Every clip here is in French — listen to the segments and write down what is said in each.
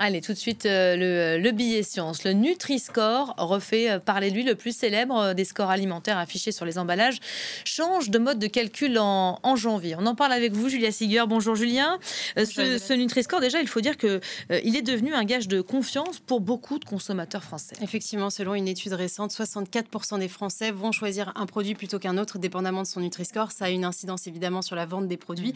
Allez, tout de suite, euh, euh, le, billet science. Le Nutri-Score refait euh, parler de lui le plus célèbre des scores alimentaires affichés sur les emballages. Change de mode de calcul en, janvier. On en parle avec vous, Julia Sigur. Bonjour, Julien. ce, Nutri-Score, déjà, il faut dire qu'il est devenu un gage de confiance pour beaucoup de consommateurs français. Effectivement, selon une étude récente, 64% des Français vont choisir un produit plutôt qu'un autre, dépendamment de son Nutri-Score. Ça a une incidence évidemment sur la vente des produits.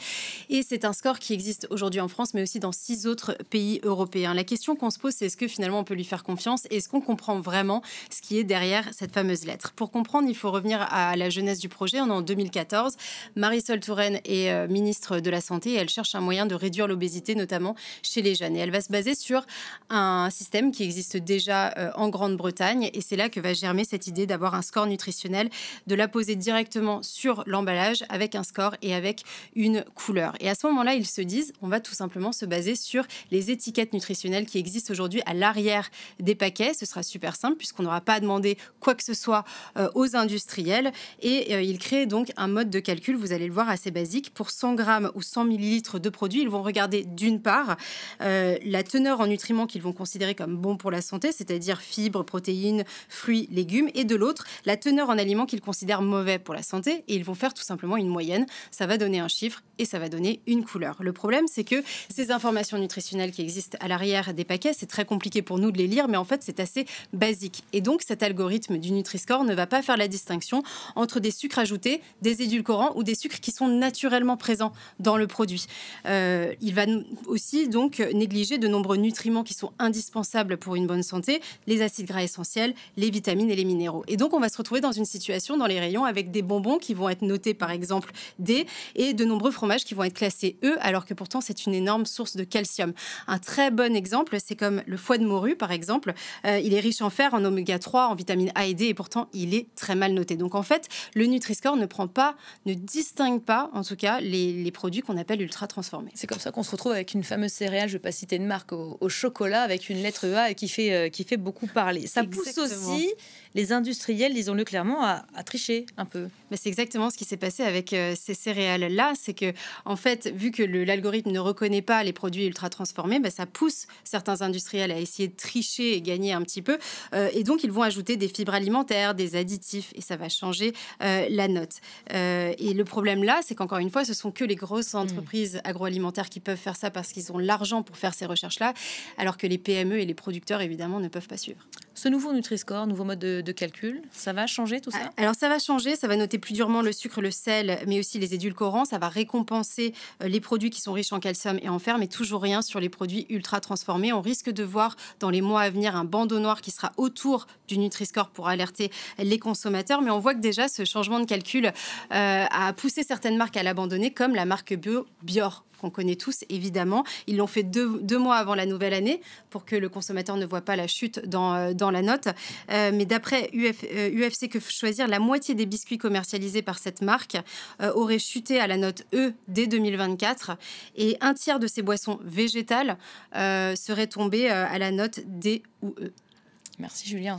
Mm. Et c'est un score qui existe aujourd'hui en France, mais aussi dans six autres pays européens. Hein. La question qu'on se pose, c'est est-ce que finalement on peut lui faire confiance et est-ce qu'on comprend vraiment ce qui est derrière cette fameuse lettre Pour comprendre, il faut revenir à la jeunesse du projet. On est en 2014. Marisol Touraine est euh, ministre de la Santé et elle cherche un moyen de réduire l'obésité, notamment chez les jeunes. Et elle va se baser sur un système qui existe déjà euh, en Grande-Bretagne et c'est là que va germer cette idée d'avoir un score nutritionnel, de la poser directement sur l'emballage avec un score et avec une couleur. Et à ce moment-là, ils se disent, on va tout simplement se baser sur les étiquettes nutritionnelles qui existe aujourd'hui à l'arrière des paquets. Ce sera super simple puisqu'on n'aura pas à demander quoi que ce soit euh, aux industriels. Et euh, ils créent donc un mode de calcul, vous allez le voir, assez basique. Pour 100 grammes ou 100 millilitres de produits, ils vont regarder d'une part euh, la teneur en nutriments qu'ils vont considérer comme bon pour la santé, c'est-à-dire fibres, protéines, fruits, légumes, et de l'autre la teneur en aliments qu'ils considèrent mauvais pour la santé. Et ils vont faire tout simplement une moyenne. Ça va donner un chiffre et ça va donner une couleur. Le problème, c'est que ces informations nutritionnelles qui existent à l'arrière des paquets. C'est très compliqué pour nous de les lire, mais en fait, c'est assez basique. Et donc, cet algorithme du Nutri-Score ne va pas faire la distinction entre des sucres ajoutés, des édulcorants ou des sucres qui sont naturellement présents dans le produit. Euh, il va aussi donc négliger de nombreux nutriments qui sont indispensables pour une bonne santé, les acides gras essentiels, les vitamines et les minéraux. Et donc, on va se retrouver dans une situation dans les rayons avec des bonbons qui vont être notés par exemple D et de nombreux fromages qui vont être classés E, alors que pourtant c'est une énorme source de calcium. Un très bon exemple, c'est comme le foie de morue, par exemple. Euh, il est riche en fer, en oméga 3, en vitamine A et D, et pourtant, il est très mal noté. Donc, en fait, le Nutri-Score ne prend pas, ne distingue pas, en tout cas, les, produits qu'on appelle ultra transformés. C'est comme ça qu'on se retrouve avec une fameuse céréale, je ne vais pas citer de marque, au, chocolat, avec une lettre e A qui fait, euh, qui fait beaucoup parler. Ça pousse aussi les industriels, disons-le clairement, à tricher un peu c'est exactement ce qui s'est passé avec euh, ces céréales-là. C'est que, en fait, vu que l'algorithme ne reconnaît pas les produits ultra transformés, bah, ça pousse certains industriels à essayer de tricher et gagner un petit peu. Euh, et donc, ils vont ajouter des fibres alimentaires, des additifs, et ça va changer euh, la note. et le problème là, c'est qu'encore une fois, ce sont que les grosses mmh. entreprises agroalimentaires qui peuvent faire ça parce qu'ils ont l'argent pour faire ces recherches-là, alors que les PME et les producteurs, évidemment, ne peuvent pas suivre. Ce nouveau Nutri-Score, nouveau mode de, calcul, ça va changer tout ça ah, Alors ça va changer, ça va noter plus durement le sucre, le sel, mais aussi les édulcorants. Ça va récompenser euh, les produits qui sont riches en calcium et en fer, mais toujours rien sur les produits ultra transformés. On risque de voir dans les mois à venir un bandeau noir qui sera autour du Nutri-Score pour alerter les consommateurs. Mais on voit que déjà ce changement de calcul euh, a poussé certaines marques à l'abandonner, comme la marque bio Bior qu'on connaît tous, évidemment. Ils l'ont fait deux, mois avant la nouvelle année pour que le consommateur ne voit pas la chute dans, euh, la note. Euh, mais d'après UFC euh, Que Choisir, la moitié des biscuits commercialisés par cette marque aurait auraient chuté à la note E dès 2024 et un tiers de ces boissons végétales seraient tombées à la note D ou E. Merci Julien.